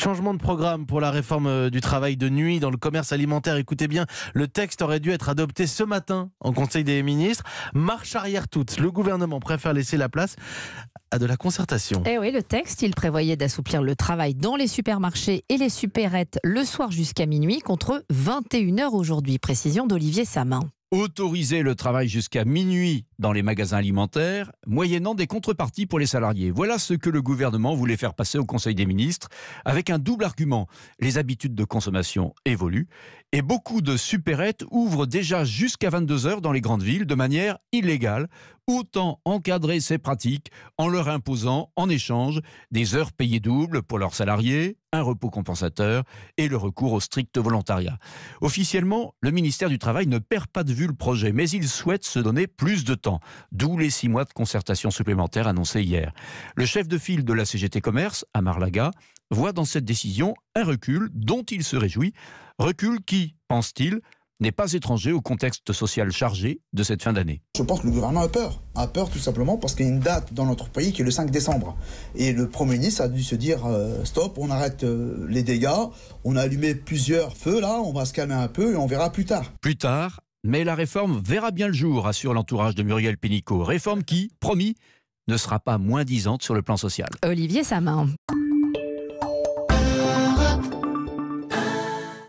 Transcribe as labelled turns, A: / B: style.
A: Changement de programme pour la réforme euh, du
B: travail de nuit dans le commerce alimentaire. Écoutez bien, le texte aurait dû être adopté ce matin en Conseil des ministres. Marche arrière toute. Le gouvernement préfère laisser la place à de la concertation.
C: Eh oui, le texte, il prévoyait d'assouplir le travail dans les supermarchés et les supérettes le soir jusqu'à minuit contre 21h aujourd'hui. Précision d'Olivier Samin
A: autoriser le travail jusqu'à minuit dans les magasins alimentaires, moyennant des contreparties pour les salariés. Voilà ce que le gouvernement voulait faire passer au Conseil des ministres, avec un double argument. Les habitudes de consommation évoluent et beaucoup de supérettes ouvrent déjà jusqu'à 22h dans les grandes villes de manière illégale. Autant encadrer ces pratiques en leur imposant en échange des heures payées doubles pour leurs salariés, un repos compensateur et le recours au strict volontariat. Officiellement, le ministère du Travail ne perd pas de vue le projet, mais il souhaite se donner plus de temps, d'où les six mois de concertation supplémentaire annoncés hier. Le chef de file de la CGT Commerce, Amar Laga, voit dans cette décision un recul dont il se réjouit, recul qui, pense-t-il, n'est pas étranger au contexte social chargé de cette fin d'année.
B: Je pense que le gouvernement a peur. A peur tout simplement parce qu'il y a une date dans notre pays qui est le 5 décembre. Et le Premier ministre a dû se dire euh, stop, on arrête euh, les dégâts, on a allumé plusieurs feux là, on va se calmer un peu et on verra plus tard.
A: Plus tard, mais la réforme verra bien le jour, assure l'entourage de Muriel Pénicaud. Réforme qui, promis, ne sera pas moins disante sur le plan
C: social. Olivier Samin.